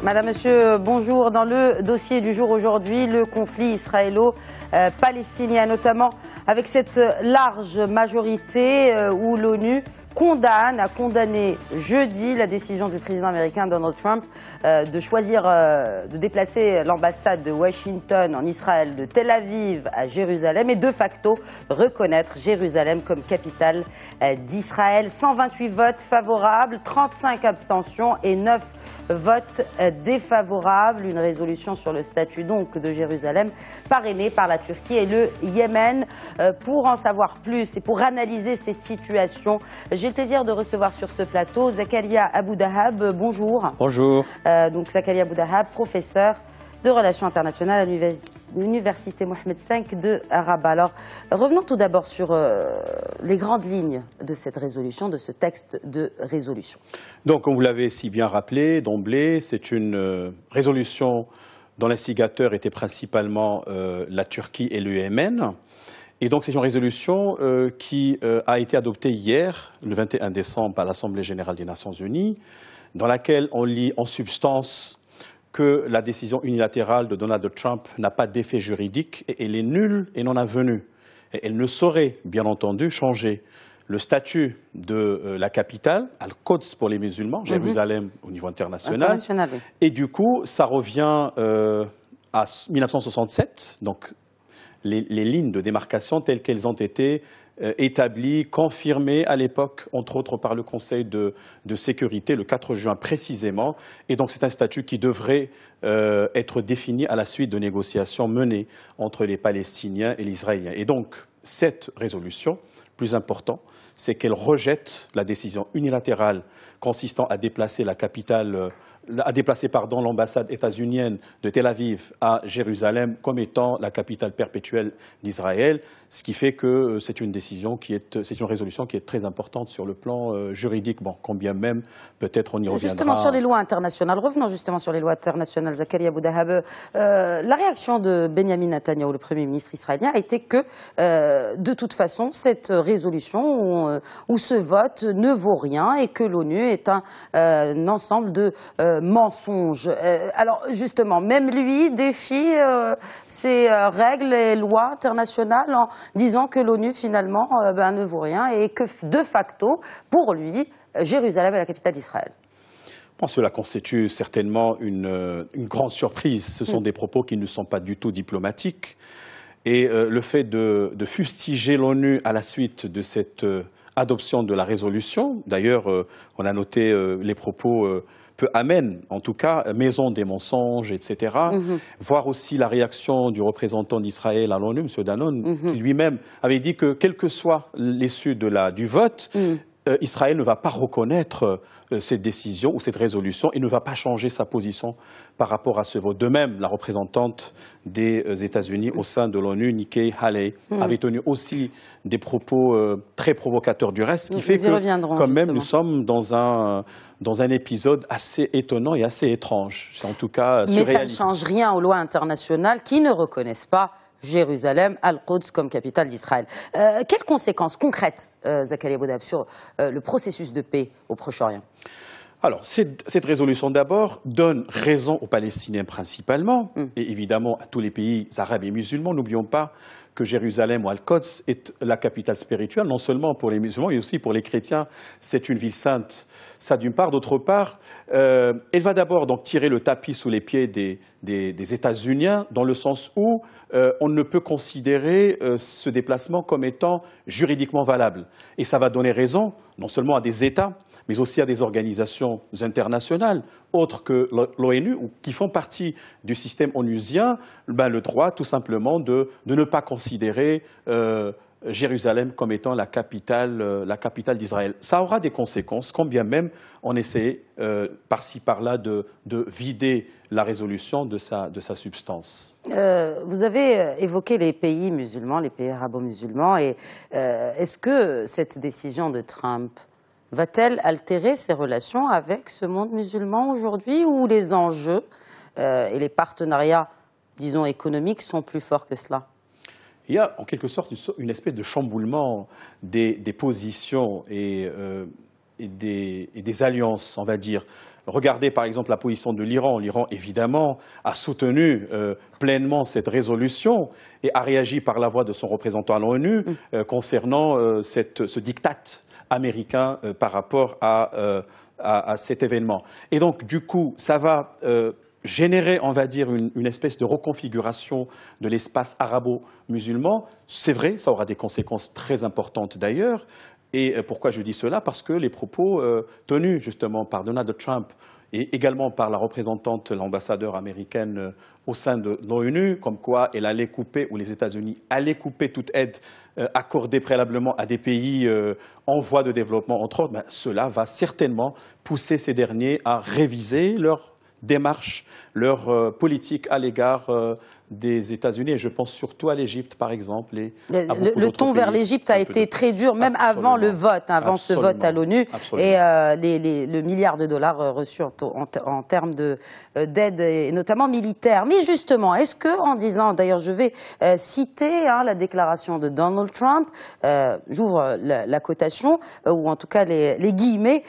Madame, Monsieur, euh, bonjour. Dans le dossier du jour aujourd'hui, le conflit israélo-palestinien, euh, notamment avec cette euh, large majorité où l'ONU condamne, a condamné jeudi la décision du président américain Donald Trump euh, de choisir euh, de déplacer l'ambassade de Washington en Israël de Tel Aviv à Jérusalem et de facto reconnaître Jérusalem comme capitale euh, d'Israël. 128 votes favorables, 35 abstentions et 9 votes défavorables. Une résolution sur le statut donc de Jérusalem parrainée par la Turquie et le Yémen. pour en savoir plus et pour analyser cette situation, j'ai le plaisir de recevoir sur ce plateau Zakaria Aboudahab. Bonjour. Bonjour. Euh, donc Zakaria Aboudahab, professeur de relations internationales à l'université Mohamed V de Rabat. Alors, revenons tout d'abord sur euh, les grandes lignes de cette résolution, de ce texte de résolution. Donc, comme vous l'avez si bien rappelé, d'emblée, c'est une euh, résolution dont l'instigateur était principalement la Turquie et l'UMN. Et donc c'est une résolution euh, qui euh, a été adoptée hier, le 21 décembre, par l'Assemblée générale des Nations unies, dans laquelle on lit en substance que la décision unilatérale de Donald Trump n'a pas d'effet juridique et elle est nulle et non avenue. Et elle ne saurait, bien entendu, changer le statut de euh, la capitale, Al-Quds pour les musulmans, mhm. Jérusalem au niveau international. Et du coup, ça revient à 1967, donc les, lignes de démarcation telles qu'elles ont été euh, établies, confirmées à l'époque, entre autres par le Conseil de, sécurité, le 4 juin précisément. Et donc c'est un statut qui devrait euh, être défini à la suite de négociations menées entre les Palestiniens et l'Israélien. Et donc cette résolution, plus importante, c'est qu'elle rejette la décision unilatérale consistant à déplacer la capitale, euh, à déplacer pardon l'ambassade états-unienne de Tel Aviv à Jérusalem comme étant la capitale perpétuelle d'Israël, ce qui fait que euh, c'est une décision qui est, euh, c'est résolution qui est très importante sur le plan juridique. Bon, combien même, peut-être on y reviendra. Justement sur les lois internationales, revenons justement sur les lois internationales. Zakaria Boudahab, la réaction de Benjamin Netanyahu, le premier ministre israélien, a été que de toute façon cette résolution euh, où ce vote ne vaut rien et que l'ONU est un, euh, ensemble de euh, mensonges. alors justement, même lui défie ces règles et lois internationales en disant que l'ONU finalement ben, ne vaut rien et que de facto, pour lui, Jérusalem est la capitale d'Israël. Bon, cela constitue certainement une, grande surprise. Ce sont mm. des propos qui ne sont pas du tout diplomatiques. Et le fait de, fustiger l'ONU à la suite de cette adoption de la résolution. D'ailleurs, euh, on a noté euh, les propos euh, peu amènes, en tout cas, maison des mensonges, etc. Mm-hmm. Voir aussi la réaction du représentant d'Israël à l'ONU, M. Danone, mm-hmm. qui lui-même avait dit que, quel que soit l'issue du vote, mm. Euh, Israël ne va pas reconnaître euh, cette décision ou cette résolution et ne va pas changer sa position par rapport à ce vote. De même, la représentante des euh, États-Unis au sein de l'ONU, Nikki Haley, hmm. avait tenu aussi des propos très provocateurs du reste, ce qui fait que quand même nous sommes dans un épisode assez étonnant et assez étrange. En tout cas, Mais ça ne change rien aux lois internationales qui ne reconnaissent pas Jérusalem, Al-Quds comme capitale d'Israël. Euh, quelles conséquences concrètes, euh, Zakaria sur euh, le processus de paix au Proche-Orient alors, cette, résolution d'abord donne raison aux Palestiniens principalement, mm. et évidemment à tous les pays arabes et musulmans. N'oublions pas que Jérusalem ou al qods est la capitale spirituelle, non seulement pour les musulmans, mais aussi pour les chrétiens. C'est une ville sainte. Ça, d'une part. D'autre part, euh, elle va d'abord donc tirer le tapis sous les pieds des, états unis dans le sens où euh, on ne peut considérer euh, ce déplacement comme étant juridiquement valable. Et ça va donner raison, non seulement à des États, mais aussi à des organisations internationales, autres que l'ONU, qui font partie du système onusien, ben, le droit tout simplement de, ne pas considérer euh, Jérusalem comme étant la capitale, euh, capitale d'Israël. Ça aura des conséquences, combien même on essaie euh, par-ci par-là de, vider la résolution de sa, de sa substance. vous avez évoqué les pays musulmans, les pays arabo-musulmans, et est-ce que cette décision de Trump va-t-elle altérer ses relations avec ce monde musulman aujourd'hui où les enjeux euh, et les partenariats, disons, économiques sont plus forts que cela il y a en quelque sorte une, espèce de chamboulement des, positions euh, et, des, alliances, on va dire. Regardez par exemple la position de l'Iran. L'Iran, évidemment, a soutenu euh, pleinement cette résolution et a réagi par la voix de son représentant à l'ONU mm. concernant cette, ce diktat américain euh, par rapport euh, à, cet événement. Et donc, du coup, ça va euh, générer, on va dire, une, une espèce de reconfiguration de l'espace arabo-musulman. C'est vrai, ça aura des conséquences très importantes d'ailleurs. Et pourquoi je dis cela Parce que les propos tenus justement par Donald Trump et également par la représentante, l'ambassadeur américaine euh, au sein de l'ONU, comme quoi elle allait couper, ou les États-Unis allaient couper toute aide euh, accordée préalablement à des pays euh, en voie de développement, entre autres, ben, cela va certainement pousser ces derniers à réviser leur démarche, leur politique à l'égard des États-Unis, et je pense surtout à l'Égypte, par exemple. le, ton vers l'Égypte a été très dur, même avant le vote, avant ce vote à l'ONU, et euh, le milliard de dollars euh, reçu en, termes euh, d'aide, et notamment militaire. Mais justement, est-ce que, en disant, d'ailleurs, je vais citer hein, la déclaration de Donald Trump, j'ouvre la, cotation, ou en tout cas les, guillemets,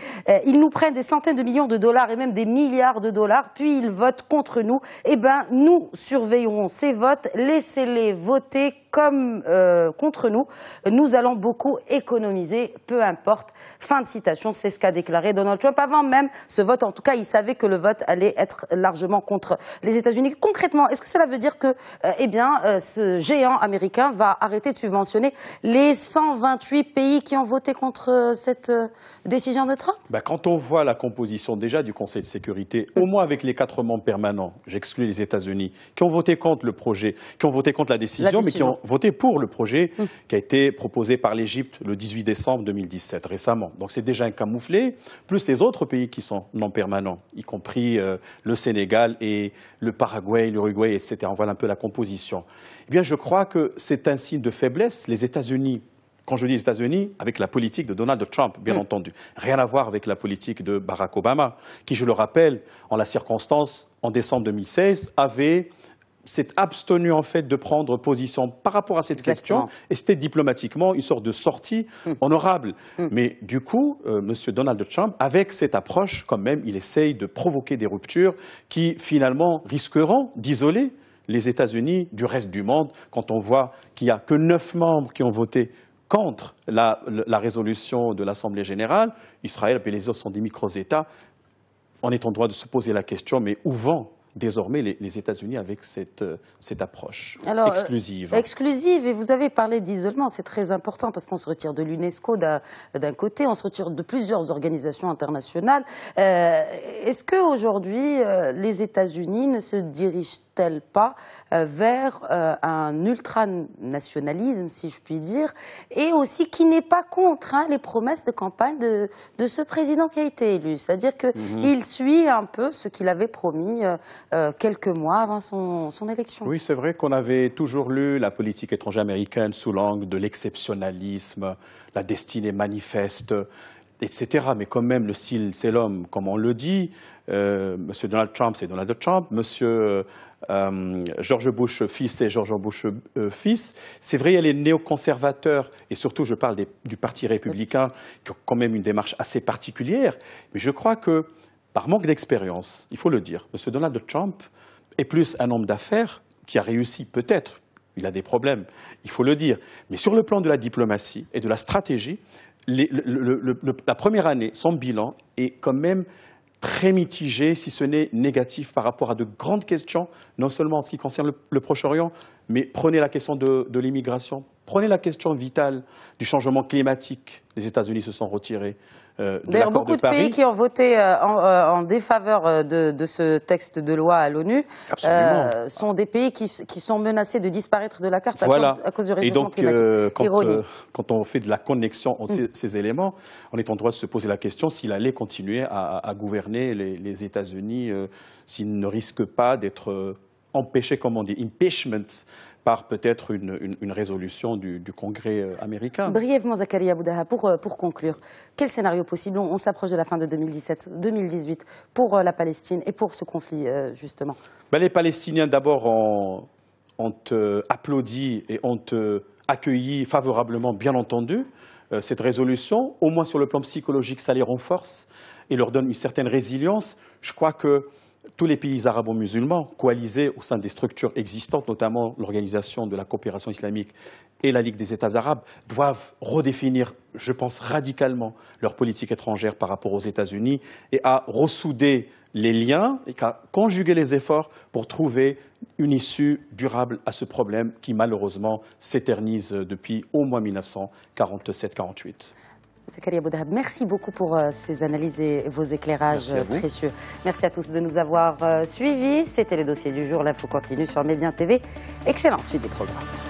ils nous prennent des centaines de millions de dollars et même des milliards de dollars, puis ils votent contre nous, eh bien, nous surveillerons ces votes, laissez-les voter comme euh, contre nous. Nous allons beaucoup économiser, peu importe. Fin de citation, c'est ce qu'a déclaré Donald Trump avant même ce vote. En tout cas, il savait que le vote allait être largement contre les États-Unis. Concrètement, est-ce que cela veut dire que, euh, eh bien, euh, ce géant américain va arrêter de subventionner les 128 pays qui ont voté contre cette décision de Trump bah, Quand on voit la composition déjà du Conseil de sécurité, au moins avec les quatre membres permanents, j'exclus les États-Unis, qui ont voté contre le projet, qui ont voté contre la décision, mais qui ont voté pour le projet hum. qui a été proposé par l'Égypte le 18 décembre 2017, récemment. Donc c'est déjà un camouflé, plus les autres pays qui sont non permanents, y compris euh, le Sénégal et le Paraguay, l'Uruguay, etc. On voit un peu la composition. Eh bien, je crois que c'est un signe de faiblesse. Les États-Unis quand je dis États-Unis, avec la politique de Donald Trump, bien hum. entendu. Rien à voir avec la politique de Barack Obama, qui, je le rappelle, en la circonstance, en décembre 2016, avait s'est abstenu en fait de prendre position par rapport à cette question et c'était diplomatiquement une sorte de sortie hmm. honorable. Hmm. Mais du coup, euh, Monsieur M. Donald Trump, avec cette approche, quand même, il essaye de provoquer des ruptures qui finalement risqueront d'isoler les États-Unis du reste du monde quand on voit qu'il n'y a que neuf membres qui ont voté contre la, résolution de l'Assemblée générale. Israël et les autres sont des micro-États. On est en droit de se poser la question, mais où vont désormais les, États-Unis avec cette, euh, cette approche euh, exclusive. exclusive, et vous avez parlé d'isolement, c'est très important parce qu'on se retire de l'UNESCO d'un côté, on se retire de plusieurs organisations internationales. Euh, est-ce qu'aujourd'hui, les États-Unis ne se dirigent elle pas euh, vers euh, un ultranationalisme, si je puis dire, et aussi qui n'est pas contre hein, les promesses de campagne de, ce président qui a été élu. C'est-à-dire qu'il mhm. suit un peu ce qu'il avait promis euh, quelques mois avant son, son élection. Oui, c'est vrai qu'on avait toujours lu la politique étrangère américaine sous l'angle de l'exceptionnalisme, la destinée manifeste etc. Mais quand même, le style, c'est l'homme, comme on le dit. Euh, M. Donald Trump, c'est Donald Trump. Monsieur euh, euh, George Bush fils, c'est George Bush fils. C'est vrai, il est a les et surtout, je parle du Parti républicain, qui a quand même une démarche assez particulière. Mais je crois que, par manque d'expérience, il faut le dire, M. Donald Trump est plus un homme d'affaires qui a réussi peut-être, il a des problèmes, il faut le dire. Mais sur le plan de la diplomatie et de la stratégie, la première année, son bilan est quand même très mitigé, si ce n'est négatif, par rapport à de grandes questions, non seulement en ce qui concerne le, Proche-Orient, mais prenez la question de l'immigration, Prenez la question vitale du changement climatique. Les États-Unis se sont retirés. Euh, D'ailleurs, beaucoup de, pays qui ont voté euh, euh, en, défaveur euh, de, ce texte de loi à l'ONU sont des pays qui, sont menacés de disparaître de la carte à, cause du réchauffement climatique. et donc quand on fait de la connexion entre mm. ces, éléments, on est en droit de se poser la question s'il allait continuer à, gouverner les, les États-Unis, s'il ne risque pas d'être empêcher, comme on dit, impeachment par peut-être une, résolution du, Congrès euh, américain. Brièvement, Zakaria Boudaha, pour, euh, pour conclure, quel scénario possible On, s'approche de la fin de 2017-2018 pour euh, la Palestine et pour ce conflit, justement. Ben, les Palestiniens, d'abord, ont, applaudi et ont accueilli favorablement, bien entendu, cette résolution. Au moins sur le plan psychologique, ça les renforce et leur donne une certaine résilience. Je crois que tous les pays arabo-musulmans coalisés au sein des structures existantes, notamment l'Organisation de la coopération islamique et la Ligue des États arabes, doivent redéfinir, je pense, radicalement leur politique étrangère par rapport aux États-Unis et à ressouder les liens et à conjuguer les efforts pour trouver une issue durable à ce problème qui, malheureusement, s'éternise depuis au moins 1947-48 merci beaucoup pour euh, ces analyses et vos éclairages euh, précieux. Merci à tous de nous avoir euh, suivis. C'était le dossier du jour. L'info continue sur média TV. Excellent suite des programmes.